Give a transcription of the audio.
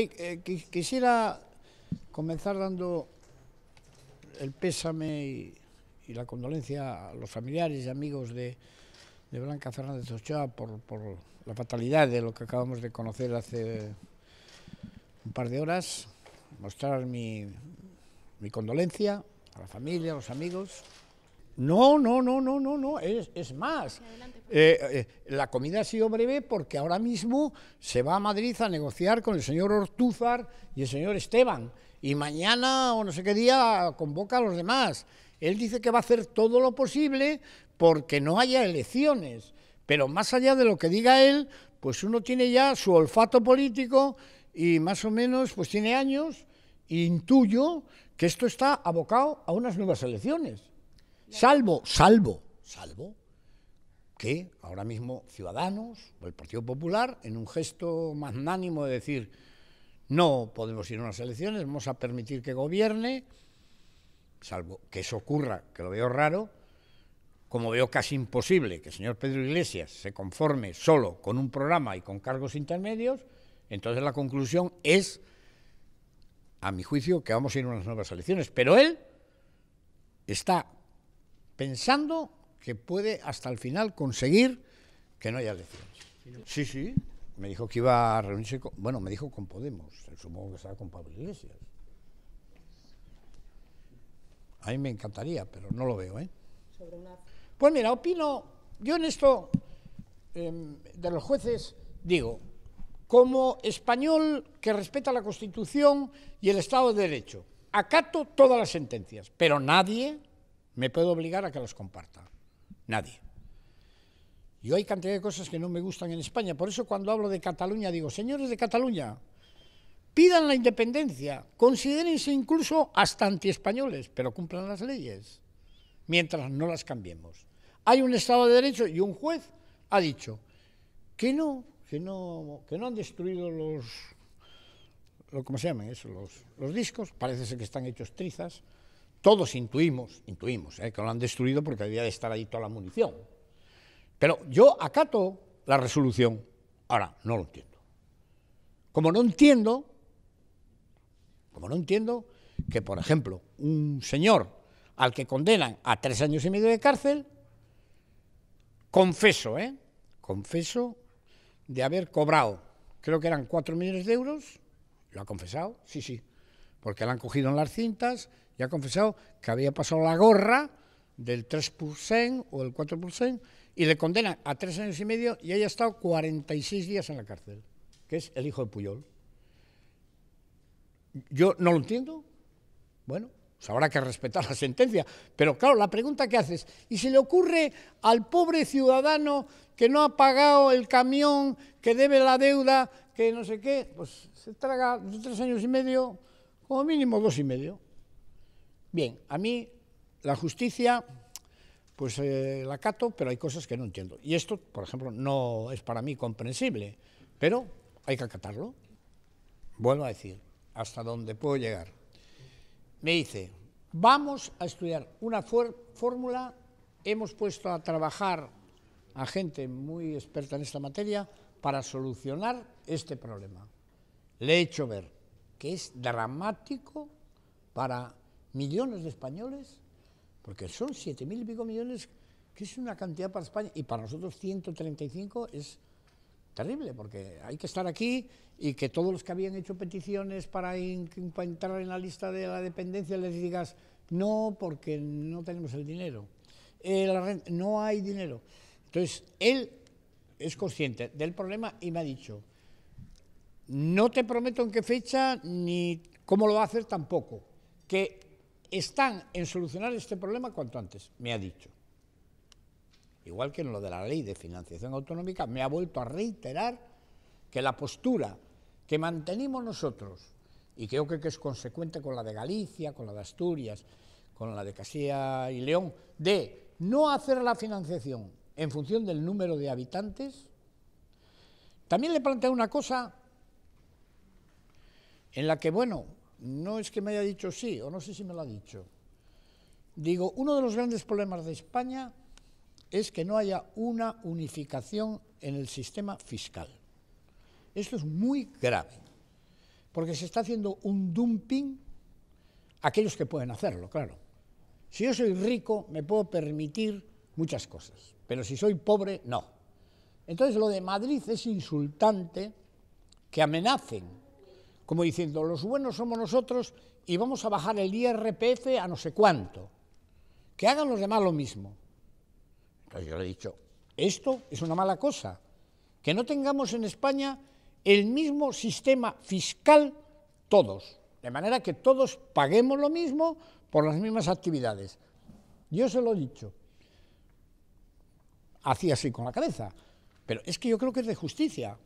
Eh, quisiera comenzar dando el pésame y, la condolencia a los familiares y amigos de, Blanca Fernández Ochoa por, por, la fatalidad de lo que acabamos de conocer hace un par de horas. Mostrar mi condolencia a la familia, a los amigos. No, no, no, no, no, no, es, más. Eh, eh, la comida ha sido breve porque ahora mismo se va a Madrid a negociar con el señor Ortúzar y el señor Esteban. Y mañana o no sé qué día convoca a los demás. Él dice que va a hacer todo lo posible porque no haya elecciones. Pero más allá de lo que diga él, pues uno tiene ya su olfato político y más o menos pues tiene años e intuyo que esto está abocado a unas nuevas elecciones. Salvo, salvo, salvo que ahora mismo Ciudadanos o el Partido Popular, en un gesto magnánimo de decir no podemos ir a unas elecciones, vamos a permitir que gobierne, salvo que eso ocurra, que lo veo raro, como veo casi imposible que el señor Pedro Iglesias se conforme solo con un programa y con cargos intermedios, entonces la conclusión es, a mi juicio, que vamos a ir a unas nuevas elecciones. Pero él está pensando que puede hasta el final conseguir que no haya elecciones. Sí, sí. Me dijo que iba a reunirse con, bueno, me dijo con Podemos, supongo que estaba con Pablo Iglesias. A mí me encantaría, pero no lo veo, ¿eh? Pues mira, opino, yo en esto em, de los jueces digo, como español que respeta la Constitución y el Estado de Derecho, acato todas las sentencias, pero nadie me puedo obligar a que los comparta. Nadie. Y hay cantidad de cosas que no me gustan en España. Por eso cuando hablo de Cataluña digo, señores de Cataluña, pidan la independencia, considérense incluso hasta antiespañoles, pero cumplan las leyes, mientras no las cambiemos. Hay un Estado de Derecho y un juez ha dicho que no, que no, que han destruido los, se los discos, parece ser que están hechos trizas, todos intuimos, intuimos, eh, que lo han destruido porque había de estar ahí toda la munición. Pero yo acato la resolución. Ahora, no lo entiendo. Como no entiendo, como no entiendo que, por ejemplo, un señor al que condenan a tres años y medio de cárcel, confeso, ¿eh? Confeso de haber cobrado, creo que eran cuatro millones de euros, lo ha confesado, sí, sí, porque le han cogido en las cintas y ha confesado que había pasado la gorra del 3% o el 4% y le condenan a tres años y medio y haya estado 46 días en la cárcel, que es el hijo de Puyol. Yo no lo entiendo. Bueno, pues habrá que respetar la sentencia. Pero claro, la pregunta que haces, ¿y si le ocurre al pobre ciudadano que no ha pagado el camión, que debe la deuda, que no sé qué? Pues se traga tres años y medio o mínimo dos y medio. Bien, a mí la justicia, pues eh, la acato, pero hay cosas que no entiendo. Y esto, por ejemplo, no es para mí comprensible, pero hay que acatarlo. Vuelvo a decir, hasta dónde puedo llegar. Me dice, vamos a estudiar una fórmula, hemos puesto a trabajar a gente muy experta en esta materia para solucionar este problema. Le he hecho ver que es dramático para millones de españoles, porque son siete mil y pico millones, que es una cantidad para España, y para nosotros 135 es terrible, porque hay que estar aquí y que todos los que habían hecho peticiones para, entrar en la lista de la dependencia les digas no, porque no tenemos el dinero. Eh, no hay dinero. Entonces, él es consciente del problema y me ha dicho, no te prometo en qué fecha ni cómo lo va a hacer tampoco. Que están en solucionar este problema cuanto antes, me ha dicho. Igual que en lo de la ley de financiación autonómica, me ha vuelto a reiterar que la postura que mantenimos nosotros, y creo que es consecuente con la de Galicia, con la de Asturias, con la de Casilla y León, de no hacer la financiación en función del número de habitantes, también le plantea una cosa en la que, bueno, no es que me haya dicho sí, o no sé si me lo ha dicho. Digo, uno de los grandes problemas de España es que no haya una unificación en el sistema fiscal. Esto es muy grave, porque se está haciendo un dumping aquellos que pueden hacerlo, claro. Si yo soy rico, me puedo permitir muchas cosas, pero si soy pobre, no. Entonces lo de Madrid es insultante que amenacen como diciendo, los buenos somos nosotros y vamos a bajar el IRPF a no sé cuánto. Que hagan los demás lo mismo. Entonces yo le he dicho, esto es una mala cosa. Que no tengamos en España el mismo sistema fiscal todos. De manera que todos paguemos lo mismo por las mismas actividades. Yo se lo he dicho. Hacía así con la cabeza. Pero es que yo creo que es de justicia.